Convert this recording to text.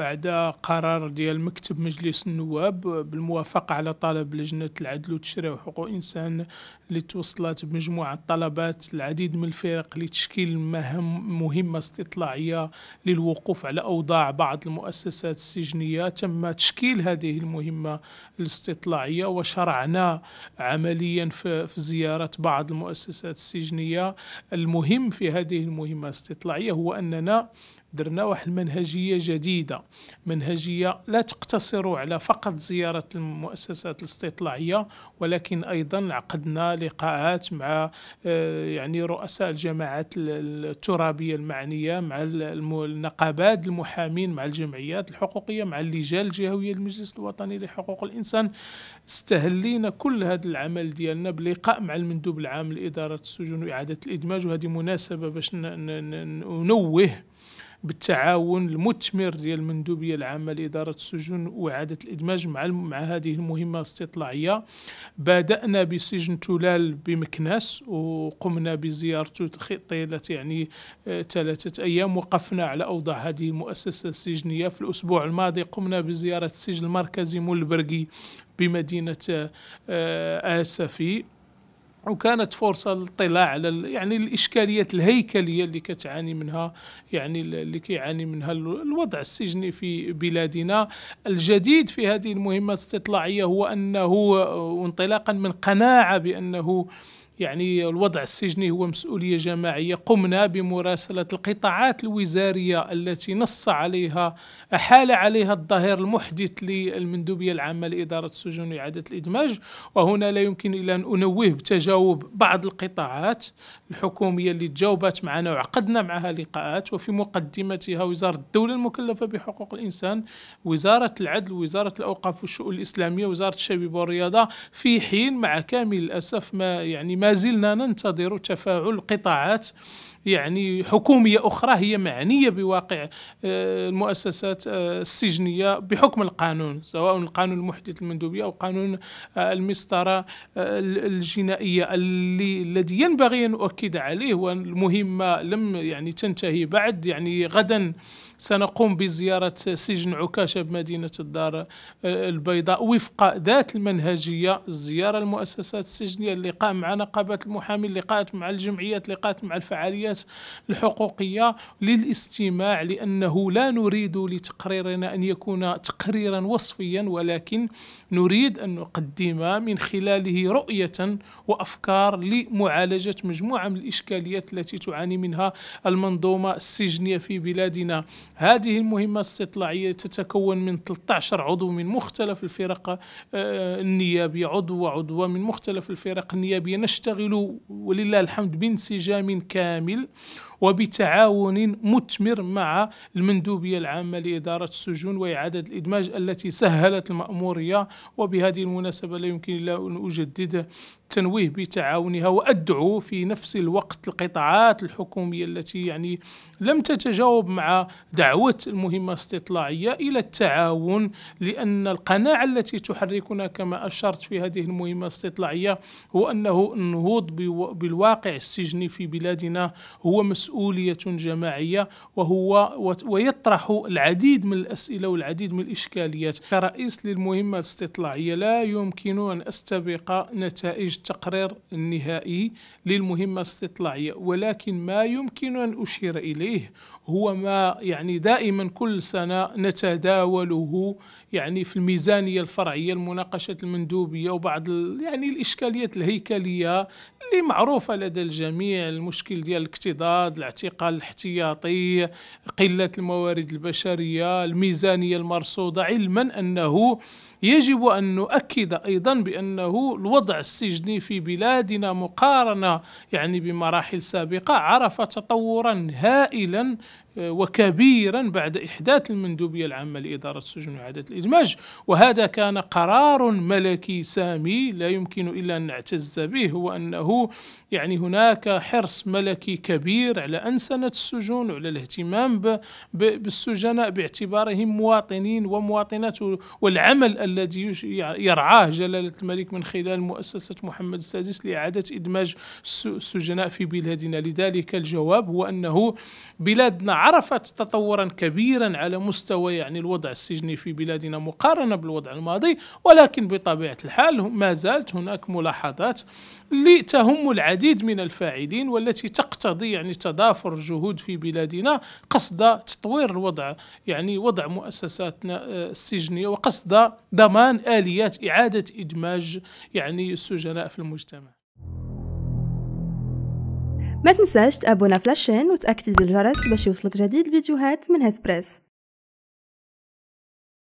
بعد قرار ديال مكتب مجلس النواب بالموافقة على طلب لجنة العدل والتشريع وحقوق الإنسان اللي توصلت بمجموعة طلبات العديد من الفرق لتشكيل مهم مهمة استطلاعية للوقوف على أوضاع بعض المؤسسات السجنية تم تشكيل هذه المهمة الاستطلاعية وشرعنا عمليا في زيارة بعض المؤسسات السجنية المهم في هذه المهمة الاستطلاعية هو أننا درنا واحد المنهجيه جديده منهجيه لا تقتصر على فقط زياره المؤسسات الاستطلاعيه ولكن ايضا عقدنا لقاءات مع آه، يعني رؤساء الجماعات الترابيه المعنيه مع النقابات المحامين مع الجمعيات الحقوقيه مع اللجان الجهويه للمجلس الوطني لحقوق الانسان استهلينا كل هذا العمل ديالنا بلقاء مع المندوب العام لاداره السجون واعاده الادماج وهذه مناسبه باش ننوه بالتعاون المثمر ديال المندوبيه العامه لاداره السجون واعاده الادماج مع مع هذه المهمه الاستطلاعيه بدانا بسجن تلال بمكناس وقمنا بزيارته طيله يعني آه، ثلاثه ايام وقفنا على اوضاع هذه المؤسسه السجنيه في الاسبوع الماضي قمنا بزياره السجن المركزي مول البرقي بمدينه آه، آسفي وكانت فرصة للاطلاع على يعني الإشكاليات الهيكلية اللي كتعاني منها يعني اللي كيعاني منها الوضع السجني في بلادنا الجديد في هذه المهمة الاستطلاعية هو أنه آه، وانطلاقا من قناعة بأنه يعني الوضع السجني هو مسؤولية جماعية قمنا بمراسلة القطاعات الوزارية التي نص عليها أحال عليها الظاهر المحدث للمندوبية العامة لإدارة السجون وإعادة الإدماج وهنا لا يمكن إلا أن أنوه بتجاوب بعض القطاعات الحكومية اللي تجاوبت معنا وعقدنا معها لقاءات وفي مقدمتها وزارة الدولة المكلفة بحقوق الإنسان وزارة العدل وزارة الأوقاف والشؤون الإسلامية وزارة الشباب والرياضة في حين مع كامل الأسف ما يعني ما زلنا ننتظر تفاعل قطاعات يعني حكومية أخرى هي معنية بواقع آه، المؤسسات آه، السجنية بحكم القانون سواء القانون المحدث المندوبية أو قانون آه، المسطرة الجنائية اللي الذي ينبغي أن أؤكد عليه والمهمة لم يعني تنتهي بعد يعني غدا سنقوم بزيارة سجن عكاشة بمدينة الدار البيضاء وفق ذات المنهجية زيارة المؤسسات السجنية اللقاء قام نقابة نقابات المحامي لقاءات مع الجمعيات لقاءات مع الفعاليات الحقوقية للاستماع لأنه لا نريد لتقريرنا أن يكون تقريرا وصفيا ولكن نريد أن نقدم من خلاله رؤية وأفكار لمعالجة مجموعة من الإشكاليات التي تعاني منها المنظومة السجنية في بلادنا هذه المهمة الاستطلاعية تتكون من 13 عضو من مختلف الفرق آه، النيابية عضو وعضو من مختلف الفرق النيابية يشتغل ولله الحمد بانسجام كامل وبتعاون مثمر مع المندوبية العامة لإدارة السجون وإعادة الإدماج التي سهلت المأمورية وبهذه المناسبة لا يمكن إلا أن أجدد التنويه بتعاونها وادعو في نفس الوقت القطاعات الحكوميه التي يعني لم تتجاوب مع دعوه المهمه الاستطلاعيه الى التعاون لان القناعه التي تحركنا كما اشرت في هذه المهمه الاستطلاعيه هو انه النهوض بالواقع السجني في بلادنا هو مسؤول مسؤوليه جماعيه وهو ويطرح العديد من الاسئله والعديد من الاشكاليات كرئيس للمهمه الاستطلاعيه لا يمكن ان استبق نتائج التقرير النهائي للمهمه الاستطلاعيه ولكن ما يمكن ان اشير اليه هو ما يعني دائما كل سنه نتداوله يعني في الميزانيه الفرعيه المناقشه المندوبيه وبعض يعني الاشكاليات الهيكليه اللي معروفه لدى الجميع المشكل ديال الاكتضاد الاعتقال الاحتياطي قله الموارد البشريه الميزانيه المرصوده علما انه يجب ان نؤكد ايضا بانه الوضع السجني في بلادنا مقارنه يعني بمراحل سابقه عرف تطورا هائلا وكبيرا بعد إحداث المندوبية العامة لإدارة السجن وإعادة الإدماج وهذا كان قرار ملكي سامي لا يمكن إلا أن نعتز به هو أنه يعني هناك حرص ملكي كبير على أنسنة السجون وعلى الاهتمام بالسجناء باعتبارهم مواطنين ومواطنات والعمل الذي يرعاه جلالة الملك من خلال مؤسسة محمد السادس لإعادة إدماج السجناء في بلادنا لذلك الجواب هو أنه بلادنا عرفت تطورا كبيرا على مستوى يعني الوضع السجني في بلادنا مقارنه بالوضع الماضي ولكن بطبيعه الحال ما زالت هناك ملاحظات لتهم العديد من الفاعلين والتي تقتضي يعني تضافر جهود في بلادنا قصد تطوير الوضع يعني وضع مؤسساتنا آه، السجنيه وقصد ضمان اليات اعاده ادماج يعني السجناء في المجتمع ما تنساش تابونا فلاشين وتأكتب بالجرس باش يوصلك جديد الفيديوهات من هسبريس